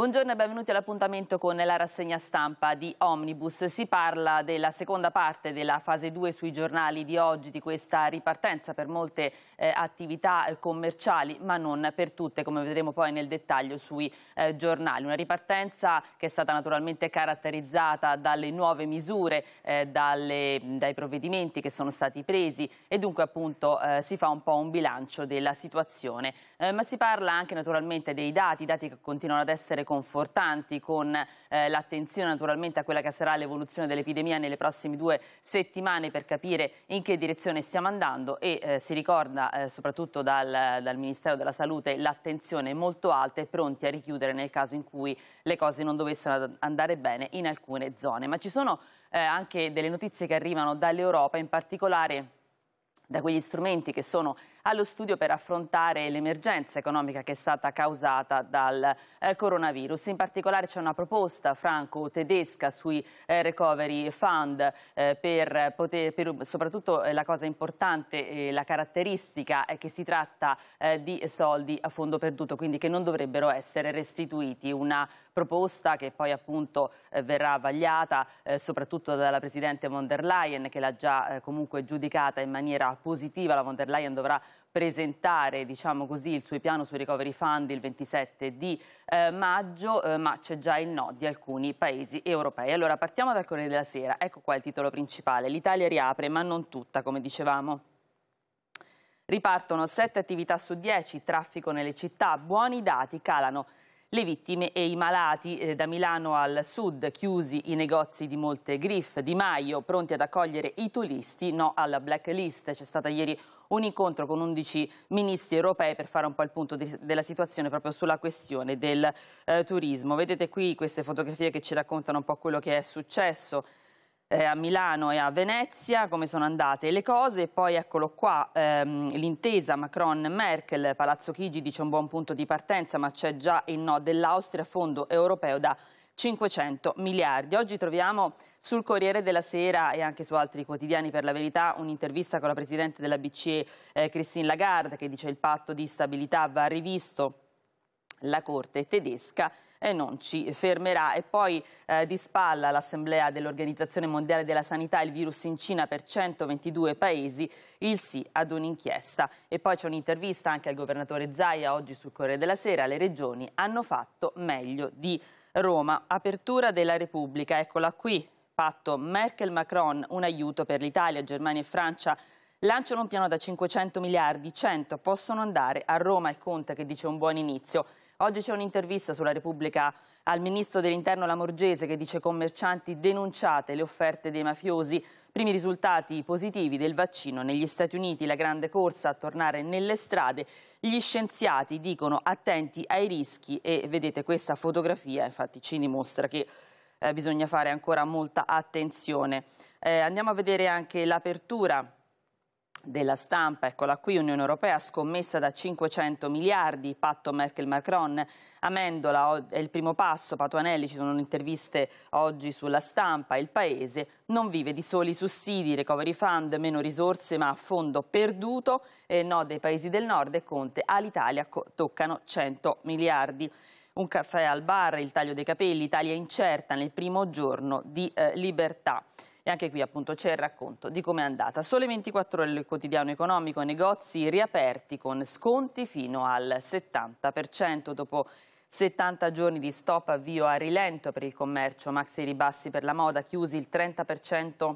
Buongiorno e benvenuti all'appuntamento con la rassegna stampa di Omnibus. Si parla della seconda parte della fase 2 sui giornali di oggi, di questa ripartenza per molte eh, attività eh, commerciali, ma non per tutte, come vedremo poi nel dettaglio sui eh, giornali. Una ripartenza che è stata naturalmente caratterizzata dalle nuove misure, eh, dalle, dai provvedimenti che sono stati presi e dunque appunto eh, si fa un po' un bilancio della situazione. Eh, ma si parla anche naturalmente dei dati, dati che continuano ad essere confortanti con eh, l'attenzione naturalmente a quella che sarà l'evoluzione dell'epidemia nelle prossime due settimane per capire in che direzione stiamo andando e eh, si ricorda eh, soprattutto dal, dal, Ministero della Salute l'attenzione molto alta e pronti a richiudere nel caso in cui le cose non dovessero andare bene in alcune zone. Ma ci sono eh, anche delle notizie che arrivano dall'Europa, in particolare da quegli strumenti che sono allo studio per affrontare l'emergenza economica che è stata causata dal eh, coronavirus. In particolare c'è una proposta franco-tedesca sui eh, recovery fund eh, per poter, per, soprattutto eh, la cosa importante, la caratteristica è che si tratta eh, di soldi a fondo perduto, quindi che non dovrebbero essere restituiti. Una proposta che poi appunto eh, verrà vagliata soprattutto dalla Presidente von der Leyen che l'ha già comunque giudicata in maniera positiva. La von der Leyen dovrà presentare diciamo così, il suo piano sui recovery fund il 27 di eh, maggio, eh, ma c'è già il no di alcuni paesi europei. Allora partiamo dal Corriere della Sera, ecco qua il titolo principale. L'Italia riapre, ma non tutta, come dicevamo. Ripartono 7 attività su 10, traffico nelle città, buoni dati calano le vittime e i malati. Eh, da Milano al sud chiusi i negozi di molte griff. Di Maio pronti ad accogliere i turisti, no alla blacklist. C'è stata ieri un incontro con 11 ministri europei per fare un po' il punto di, della situazione proprio sulla questione del eh, turismo. Vedete qui queste fotografie che ci raccontano un po' quello che è successo eh, a Milano e a Venezia, come sono andate le cose. E poi eccolo qua, ehm, l'intesa Macron-Merkel, Palazzo Chigi dice un buon punto di partenza, ma c'è già il no dell'Austria, fondo europeo da 500 miliardi. Oggi troviamo sul Corriere della Sera e anche su altri quotidiani per la verità un'intervista con la Presidente della BCE eh, Christine Lagarde che dice che il patto di stabilità va rivisto la Corte tedesca eh, non ci fermerà. E poi eh, di spalla l'Assemblea dell'Organizzazione Mondiale della Sanità il virus in Cina per 122 paesi, il sì ad un'inchiesta. E poi c'è un'intervista anche al governatore Zaia oggi sul Corriere della Sera. Le regioni hanno fatto meglio di Roma. Apertura della Repubblica, eccola qui. Patto Merkel-Macron, un aiuto per l'Italia, Germania e Francia lanciano un piano da 500 miliardi, 100 possono andare a Roma, il Conte che dice un buon inizio. Oggi c'è un'intervista sulla Repubblica al ministro dell'interno Lamorgese che dice commercianti denunciate le offerte dei mafiosi. Primi risultati positivi del vaccino negli Stati Uniti, la grande corsa a tornare nelle strade. Gli scienziati dicono attenti ai rischi e vedete questa fotografia, infatti ci dimostra che eh, bisogna fare ancora molta attenzione. Eh, andiamo a vedere anche l'apertura della stampa. Eccola qui, Unione Europea scommessa da 500 miliardi, patto Merkel-Macron, Amendola è il primo passo, Patuanelli, ci sono interviste oggi sulla stampa, il Paese non vive di soli sussidi, recovery fund, meno risorse ma a fondo perduto, e no dei paesi del nord e Conte all'Italia toccano 100 miliardi un caffè al bar, il taglio dei capelli, Italia incerta nel primo giorno di eh, libertà. E anche qui appunto c'è il racconto di come è andata. Sole 24 ore il quotidiano economico, negozi riaperti con sconti fino al 70% dopo 70 giorni di stop avvio a rilento per il commercio, maxi ribassi per la moda, chiusi il 30%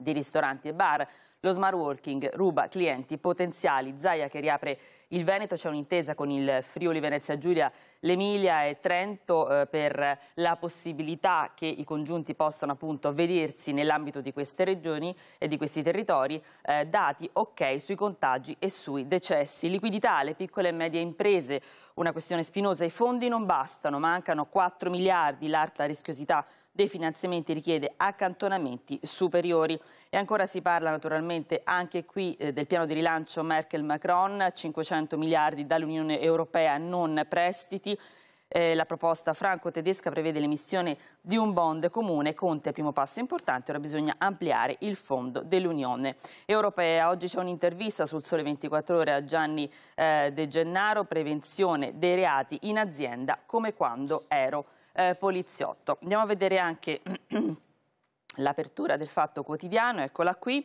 di ristoranti e bar. Lo smart working ruba clienti potenziali. Zaia che riapre il Veneto, c'è un'intesa con il Friuli Venezia Giulia, l'Emilia e Trento eh, per la possibilità che i congiunti possano appunto vedersi nell'ambito di queste regioni e di questi territori eh, dati ok sui contagi e sui decessi. Liquidità alle piccole e medie imprese, una questione spinosa, i fondi non bastano, mancano 4 miliardi, l'arta rischiosità dei finanziamenti richiede accantonamenti superiori. E ancora si parla naturalmente anche qui eh, del piano di rilancio Merkel-Macron, 500 miliardi dall'Unione Europea non prestiti. Eh, la proposta franco-tedesca prevede l'emissione di un bond comune. Conte, è primo passo importante, ora bisogna ampliare il fondo dell'Unione Europea. Oggi c'è un'intervista sul Sole 24 Ore a Gianni eh, De Gennaro, prevenzione dei reati in azienda come quando ero eh, poliziotto. Andiamo a vedere anche l'apertura del Fatto Quotidiano, eccola qui.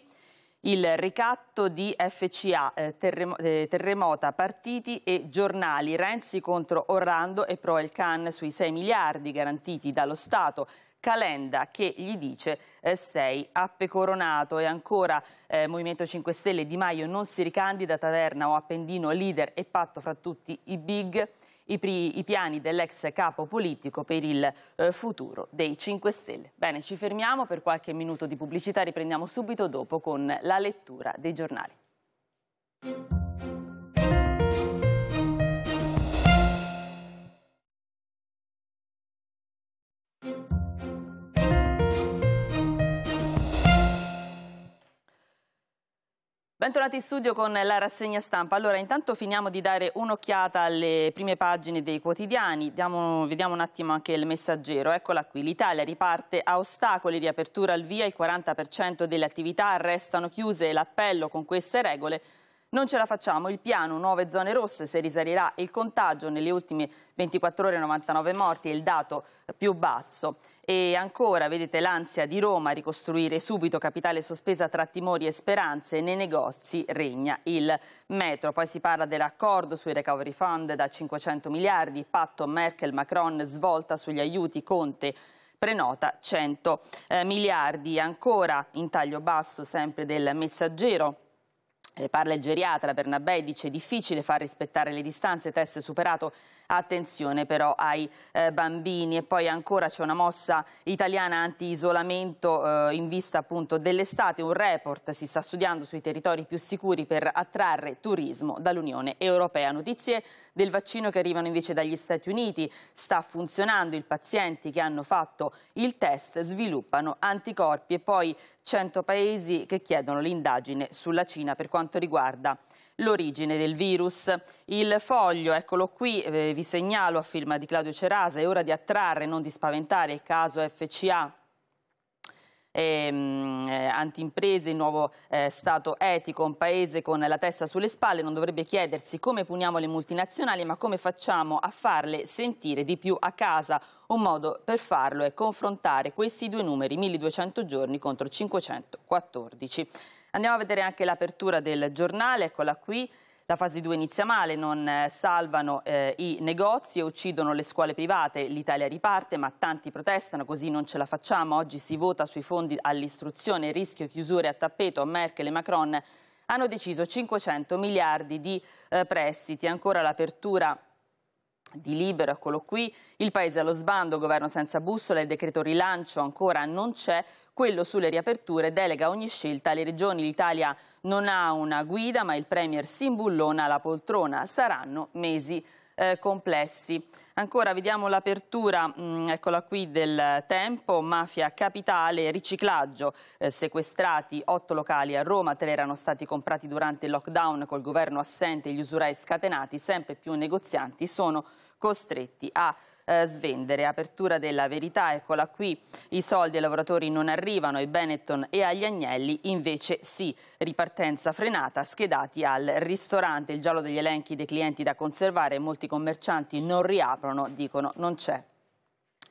Il ricatto di FCA, eh, terremo eh, terremota, partiti e giornali, Renzi contro Orlando e Pro El Can sui 6 miliardi garantiti dallo Stato, Calenda che gli dice eh, sei appe coronato e ancora eh, Movimento 5 Stelle Di Maio non si ricandida, Taverna o Appendino leader e patto fra tutti i big i, pri, i piani dell'ex capo politico per il eh, futuro dei 5 Stelle. Bene, ci fermiamo per qualche minuto di pubblicità, riprendiamo subito dopo con la lettura dei giornali. Bentornati in studio con la rassegna stampa. Allora, intanto finiamo di dare un'occhiata alle prime pagine dei quotidiani. Diamo, vediamo un attimo anche il messaggero. Eccola qui. L'Italia riparte a ostacoli, riapertura al via, il 40% delle attività restano chiuse e l'appello con queste regole non ce la facciamo, il piano, nuove zone rosse, se risalirà il contagio nelle ultime 24 ore 99 morti è il dato più basso. E ancora, vedete, l'ansia di Roma ricostruire subito capitale sospesa tra timori e speranze, nei negozi regna il metro. Poi si parla dell'accordo sui recovery fund da 500 miliardi, patto Merkel-Macron svolta sugli aiuti Conte prenota 100 eh, miliardi. Ancora in taglio basso sempre del messaggero eh, parla il geriatra Bernabei, dice difficile far rispettare le distanze, test superato, attenzione però ai eh, bambini. E poi ancora c'è una mossa italiana anti-isolamento eh, in vista appunto dell'estate, un report si sta studiando sui territori più sicuri per attrarre turismo dall'Unione Europea. Notizie del vaccino che arrivano invece dagli Stati Uniti, sta funzionando, i pazienti che hanno fatto il test sviluppano anticorpi e poi 100 paesi che chiedono l'indagine sulla Cina per quanto riguarda l'origine del virus. Il foglio, eccolo qui, eh, vi segnalo a firma di Claudio Cerasa, è ora di attrarre, non di spaventare il caso FCA ehm, eh, il nuovo eh, Stato etico, un paese con la testa sulle spalle, non dovrebbe chiedersi come puniamo le multinazionali, ma come facciamo a farle sentire di più a casa. Un modo per farlo è confrontare questi due numeri, 1200 giorni contro 514. Andiamo a vedere anche l'apertura del giornale, eccola qui. La fase 2 inizia male, non eh, salvano eh, i negozi, e uccidono le scuole private, l'Italia riparte, ma tanti protestano, così non ce la facciamo. Oggi si vota sui fondi all'istruzione, rischio chiusure a tappeto, Merkel e Macron hanno deciso 500 miliardi di eh, prestiti, ancora l'apertura di Libero, eccolo qui, il paese allo sbando, governo senza bussola, il decreto rilancio ancora non c'è, quello sulle riaperture delega ogni scelta alle regioni, l'Italia non ha una guida ma il Premier si imbullona alla poltrona, saranno mesi eh, complessi. Ancora vediamo l'apertura, mm, eccola qui, del tempo, mafia capitale, riciclaggio, eh, sequestrati otto locali a Roma, tre erano stati comprati durante il lockdown col governo assente, gli usurai scatenati, sempre più negozianti sono costretti a eh, svendere. Apertura della verità, eccola qui, i soldi ai lavoratori non arrivano, ai Benetton e agli Agnelli invece sì. Ripartenza frenata, schedati al ristorante, il giallo degli elenchi dei clienti da conservare, molti commercianti non riaprono, dicono non c'è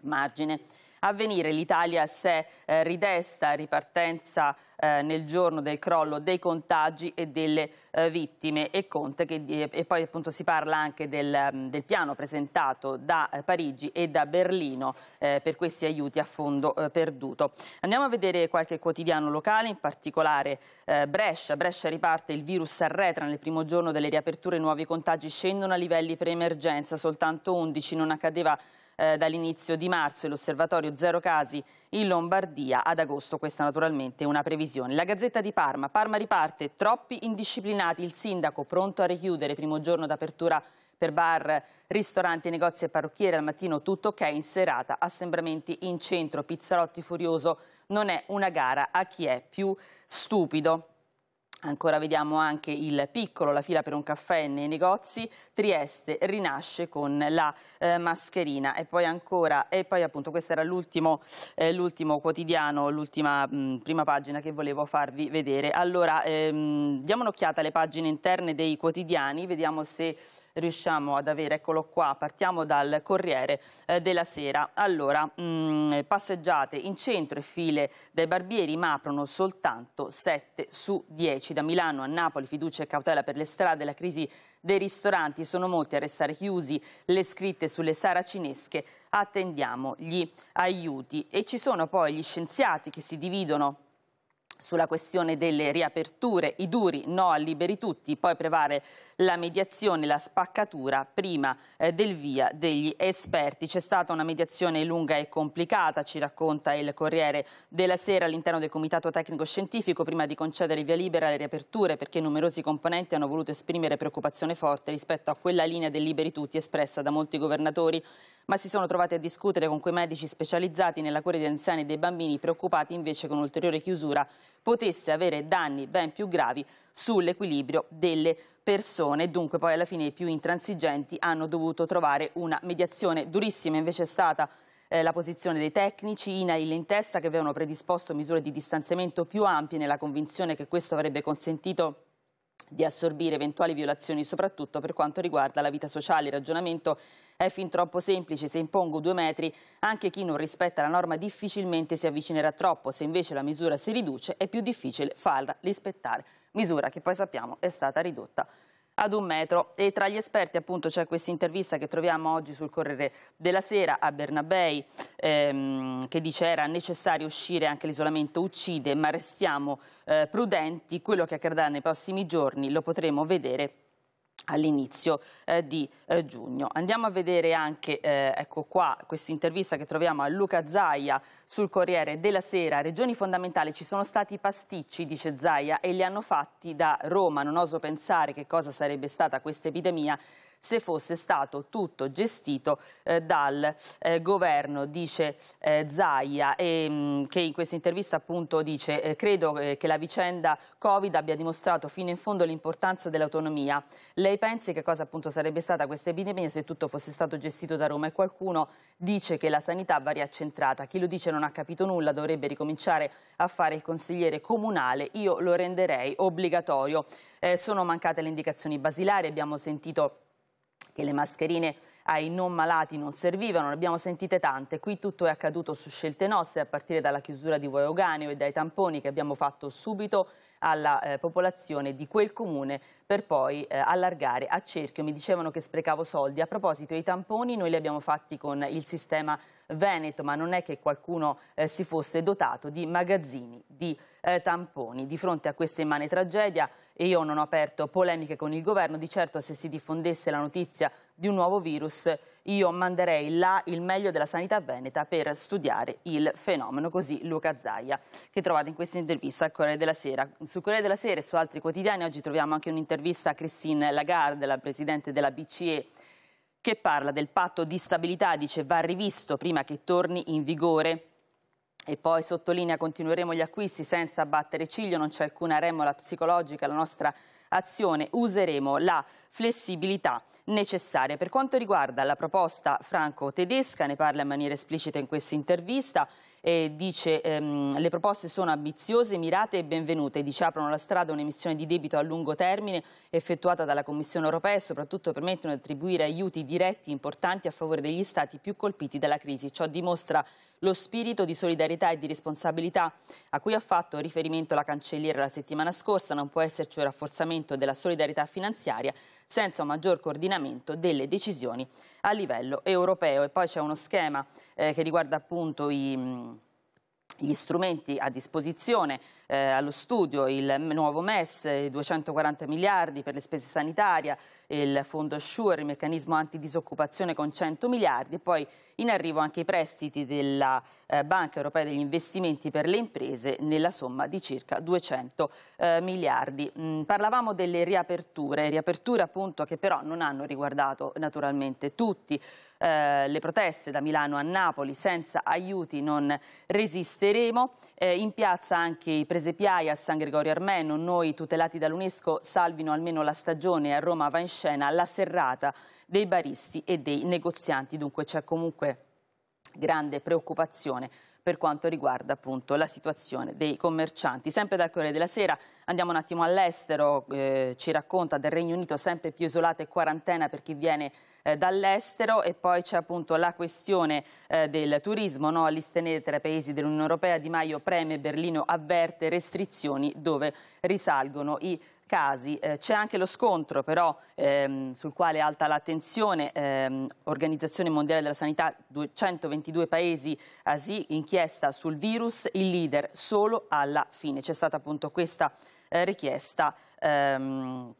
margine avvenire. L'Italia se eh, ridesta ripartenza eh, nel giorno del crollo dei contagi e delle eh, vittime e Conte che, e poi appunto si parla anche del, mm, del piano presentato da eh, Parigi e da Berlino eh, per questi aiuti a fondo eh, perduto. Andiamo a vedere qualche quotidiano locale, in particolare Brescia. Brescia riparte, il virus arretra nel primo giorno delle riaperture, nuovi contagi scendono a livelli pre-emergenza, soltanto 11 non accadeva eh, dall'inizio di marzo e l'osservatorio zero casi in Lombardia ad agosto. Questa naturalmente è una previsione. La Gazzetta di Parma. Parma riparte, troppi indisciplinati, il sindaco pronto a richiudere, primo giorno d'apertura per bar, ristoranti, negozi e parrucchiere al mattino tutto ok, in serata assembramenti in centro, Pizzarotti furioso, non è una gara a chi è più stupido. Ancora vediamo anche il piccolo, la fila per un caffè nei negozi, Trieste rinasce con la eh, mascherina e poi ancora, e poi appunto questo era l'ultimo eh, quotidiano, l'ultima mm, prima pagina che volevo farvi vedere. Allora ehm, diamo un'occhiata alle pagine interne dei quotidiani, vediamo se riusciamo ad avere. Eccolo qua, partiamo dal Corriere eh, della Sera. Allora, mh, mm, passeggiate in centro e file dai barbieri, ma aprono soltanto 7 su 10. Da Milano a Napoli fiducia e cautela per le strade, la crisi dei ristoranti, sono molti a restare chiusi, le scritte sulle saracinesche, attendiamo gli aiuti. E ci sono poi gli scienziati che si dividono sulla questione delle riaperture, i duri no a liberi tutti, poi prevale la mediazione, la spaccatura prima eh, del via degli esperti. C'è stata una mediazione lunga e complicata, ci racconta il Corriere della Sera all'interno del Comitato Tecnico Scientifico, prima di concedere via libera alle riaperture perché numerosi componenti hanno voluto esprimere preoccupazione forte rispetto a quella linea del liberi tutti espressa da molti governatori, ma si sono trovati a discutere con quei medici specializzati nella cura di anziani e dei bambini preoccupati invece con un'ulteriore chiusura potesse avere danni ben più gravi sull'equilibrio delle persone. Dunque poi alla fine i più intransigenti hanno dovuto trovare una mediazione durissima, invece è stata eh, la posizione dei tecnici, INAIL in testa, che avevano predisposto misure di distanziamento più ampie nella convinzione che questo avrebbe consentito di assorbire eventuali violazioni, soprattutto per quanto riguarda la vita sociale. Il ragionamento è fin troppo semplice, se impongo due metri, anche chi non rispetta la norma difficilmente si avvicinerà troppo, se invece la misura si riduce è più difficile farla rispettare, misura che poi sappiamo è stata ridotta ad un metro e tra gli esperti appunto c'è questa intervista che troviamo oggi sul Corriere della Sera a Bernabei ehm, che dice era necessario uscire anche l'isolamento uccide ma restiamo eh, prudenti quello che accadrà nei prossimi giorni lo potremo vedere all'inizio eh, di eh, giugno. Andiamo a vedere anche, eh, ecco qua, questa intervista che troviamo a Luca Zaia sul Corriere della Sera. Regioni fondamentali, ci sono stati pasticci, dice Zaia, e li hanno fatti da Roma. Non oso pensare che cosa sarebbe stata questa epidemia se fosse stato tutto gestito eh, dal eh, governo, dice eh, Zaia, e, mh, mm, che in questa intervista appunto dice eh, credo eh, che la vicenda Covid abbia dimostrato fino in fondo l'importanza dell'autonomia. Lei pensi che cosa appunto sarebbe stata questa epidemia se tutto fosse stato gestito da Roma e qualcuno dice che la sanità va riaccentrata. Chi lo dice non ha capito nulla, dovrebbe ricominciare a fare il consigliere comunale, io lo renderei obbligatorio. Eh, sono mancate le indicazioni basilari, abbiamo sentito che le mascherine ai non malati non servivano, ne abbiamo sentite tante. Qui tutto è accaduto su scelte nostre, a partire dalla chiusura di Vuoioganeo e dai tamponi che abbiamo fatto subito alla eh, popolazione di quel comune per poi eh, allargare a cerchio. Mi dicevano che sprecavo soldi. A proposito, i tamponi noi li abbiamo fatti con il sistema Veneto, ma non è che qualcuno eh, si fosse dotato di magazzini, di eh, tamponi. Di fronte a questa immane tragedia, e io non ho aperto polemiche con il governo, di certo se si diffondesse la notizia di un nuovo virus io manderei là il meglio della sanità veneta per studiare il fenomeno, così Luca Zaia, che trovate in questa intervista al Corriere della Sera. Sul Corriere della Sera e su altri quotidiani oggi troviamo anche un'intervista a Christine Lagarde, la Presidente della BCE, che parla del patto di stabilità, dice va rivisto prima che torni in vigore e poi sottolinea continueremo gli acquisti senza battere ciglio, non c'è alcuna remola psicologica, alla nostra azione useremo la flessibilità necessaria. Per quanto riguarda la proposta franco-tedesca, ne parla in maniera esplicita in questa intervista, eh, dice ehm, le proposte sono ambiziose, mirate e benvenute, dice aprono la strada a un'emissione di debito a lungo termine effettuata dalla Commissione europea e soprattutto permettono di attribuire aiuti diretti importanti a favore degli stati più colpiti dalla crisi. Ciò dimostra lo spirito di solidarietà e di responsabilità a cui ha fatto riferimento la cancelliera la settimana scorsa. Non può esserci un rafforzamento della solidarietà finanziaria senza un maggior coordinamento delle decisioni a livello europeo. E poi c'è uno schema eh, che riguarda appunto i gli strumenti a disposizione eh, allo studio, il nuovo MES, 240 miliardi per le spese sanitarie, il fondo SURE, il meccanismo antidisoccupazione con 100 miliardi e poi in arrivo anche i prestiti della eh, Banca Europea degli Investimenti per le imprese nella somma di circa 200 eh, miliardi. Mm, parlavamo delle riaperture, riaperture appunto che però non hanno riguardato naturalmente tutti. Eh, le proteste da Milano a Napoli senza aiuti non resisteremo. Eh, in piazza anche i presepiai a San Gregorio Armeno, noi tutelati dall'UNESCO salvino almeno la stagione a Roma va in scena la serrata dei baristi e dei negozianti, dunque c'è comunque grande preoccupazione per quanto riguarda appunto la situazione dei commercianti. Sempre dal Corriere della Sera andiamo un attimo all'estero, eh, ci racconta del Regno Unito sempre più isolato e quarantena per chi viene eh, dall'estero e poi c'è appunto la questione eh, del turismo, no? l'istenere tra i paesi dell'Unione Europea, Di Maio preme, Berlino avverte restrizioni dove risalgono i casi. Eh, c'è anche lo scontro però ehm, sul quale alta l'attenzione, ehm, Organizzazione Mondiale della Sanità, 222 paesi ASI, inchiesta sul virus, il leader solo alla fine. C'è stata appunto questa eh, richiesta. Ehm,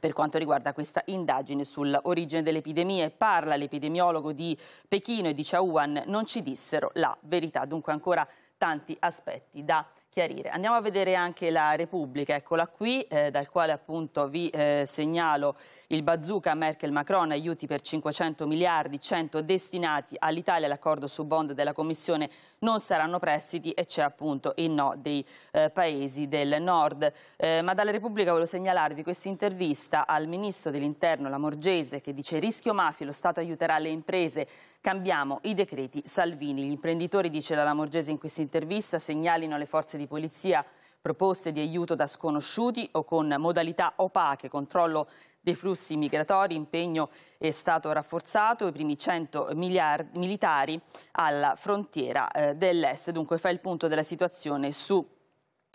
per quanto riguarda questa indagine sull'origine dell'epidemia. Parla l'epidemiologo di Pechino e di Chauhan, non ci dissero la verità, dunque ancora tanti aspetti da chiarire. Andiamo a vedere anche la Repubblica, eccola qui, eh, dal quale appunto vi eh, segnalo il bazooka Merkel-Macron, aiuti per 500 miliardi, 100 destinati all'Italia, l'accordo su bond della Commissione non saranno prestiti e c'è appunto il no dei eh, paesi del nord. Eh, ma dalla Repubblica volevo segnalarvi questa intervista al Ministro dell'Interno, la Morgese, che dice rischio mafia, lo Stato aiuterà le imprese, Cambiamo i decreti Salvini. Gli imprenditori, dice la Lamorgese in questa intervista, segnalino alle forze di polizia proposte di aiuto da sconosciuti o con modalità opache, controllo dei flussi migratori, impegno è stato rafforzato, i primi 100 miliardi, militari alla frontiera eh, dell'est. Dunque fa il punto della situazione su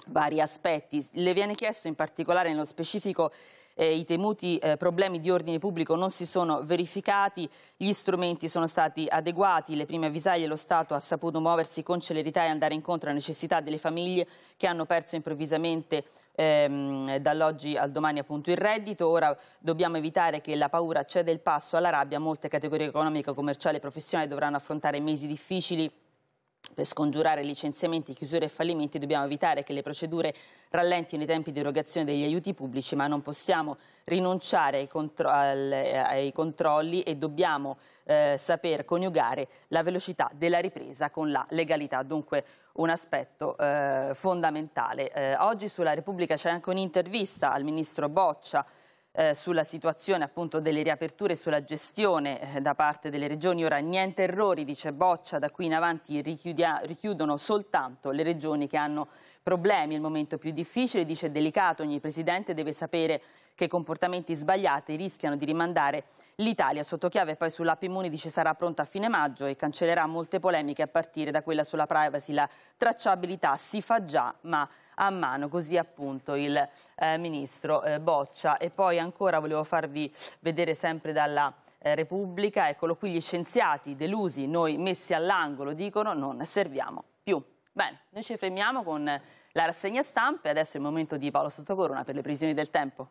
vari aspetti. Le viene chiesto in particolare nello specifico eh, i temuti eh, problemi di ordine pubblico non si sono verificati, gli strumenti sono stati adeguati, le prime avvisaglie lo Stato ha saputo muoversi con celerità e andare incontro alle necessità delle famiglie che hanno perso improvvisamente ehm, dall'oggi al domani appunto il reddito. Ora dobbiamo evitare che la paura ceda il passo alla rabbia. Molte categorie economiche, commerciali e professionali dovranno affrontare mesi difficili per scongiurare licenziamenti, chiusure e fallimenti dobbiamo evitare che le procedure rallentino i tempi di erogazione degli aiuti pubblici, ma non possiamo rinunciare ai, contro ai controlli e dobbiamo eh, saper coniugare la velocità della ripresa con la legalità. Dunque un aspetto eh, fondamentale. Eh, oggi sulla Repubblica c'è anche un'intervista al ministro Boccia eh, sulla situazione appunto delle riaperture e sulla gestione eh, da parte delle regioni. Ora niente errori, dice Boccia, da qui in avanti richiudono soltanto le regioni che hanno problemi, il momento più difficile, dice delicato, ogni presidente deve sapere che comportamenti sbagliati rischiano di rimandare l'Italia sotto chiave. Poi sull'app Immunidice sarà pronta a fine maggio e cancellerà molte polemiche a partire da quella sulla privacy. La tracciabilità si fa già, ma a mano, così appunto il eh, ministro eh, Boccia. E poi ancora volevo farvi vedere sempre dalla... Eh, Repubblica, eccolo qui gli scienziati delusi, noi messi all'angolo, dicono non serviamo più. Bene, noi ci fermiamo con la rassegna stampa e adesso è il momento di Paolo Sottocorona per le previsioni del tempo.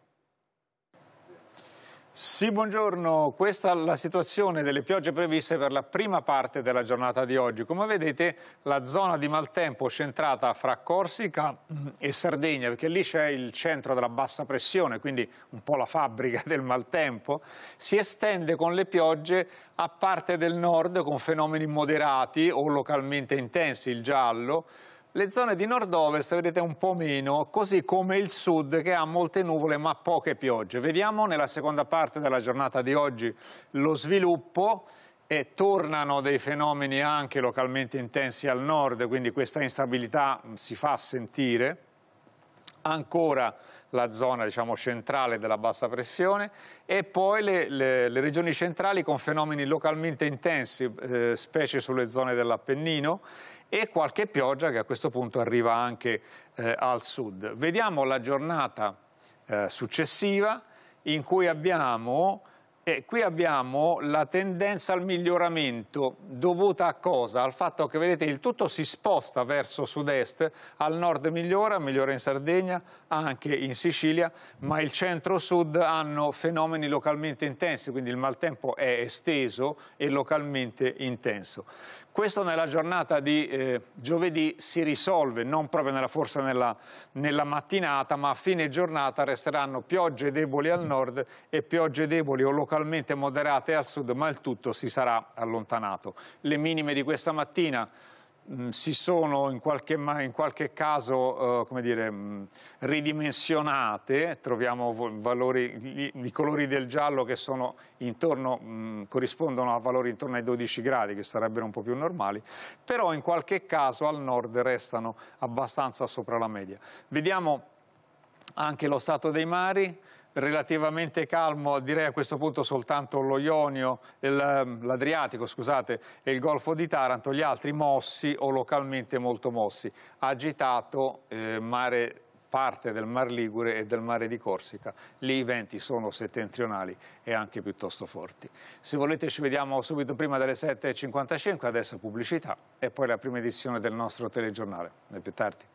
Sì, buongiorno. Questa è la situazione delle piogge previste per la prima parte della giornata di oggi. Come vedete, la zona di maltempo centrata fra Corsica e Sardegna, perché lì c'è il centro della bassa pressione, quindi un po' la fabbrica del maltempo, si estende con le piogge a parte del nord con fenomeni moderati o localmente intensi, il giallo, le zone di nord-ovest vedete un po' meno, così come il sud che ha molte nuvole ma poche piogge. Vediamo nella seconda parte della giornata di oggi lo sviluppo e tornano dei fenomeni anche localmente intensi al nord, quindi questa instabilità si fa sentire. Ancora la zona diciamo, centrale della bassa pressione e poi le, le, le regioni centrali con fenomeni localmente intensi, eh, specie sulle zone dell'Appennino e qualche pioggia che a questo punto arriva anche eh, al sud. Vediamo la giornata eh, successiva in cui abbiamo, eh, qui abbiamo la tendenza al miglioramento dovuta a cosa? Al fatto che vedete il tutto si sposta verso sud-est, al nord migliora, migliora in Sardegna, anche in Sicilia, ma il centro-sud hanno fenomeni localmente intensi, quindi il maltempo è esteso e localmente intenso. Questo nella giornata di eh, giovedì si risolve, non proprio nella, forse nella, nella, mattinata, ma a fine giornata resteranno piogge deboli al nord e piogge deboli o localmente moderate al sud, ma il tutto si sarà allontanato. Le minime di questa mattina Mm, si sono in qualche, in qualche caso eh, dire, mm, ridimensionate, troviamo valori, i, i colori del giallo che intorno, mh, mm, corrispondono a valori intorno ai 12 gradi, che sarebbero un po' più normali, però in qualche caso al nord restano abbastanza sopra la media. Vediamo anche lo stato dei mari, relativamente calmo, direi a questo punto soltanto lo Ionio, ehm, l'Adriatico scusate, e il Golfo di Taranto, gli altri mossi o localmente molto mossi. Agitato eh, mare, parte del Mar Ligure e del mare di Corsica. Lì i venti sono settentrionali e anche piuttosto forti. Se volete ci vediamo subito prima delle 7.55, adesso pubblicità e poi la prima edizione del nostro telegiornale. E più tardi.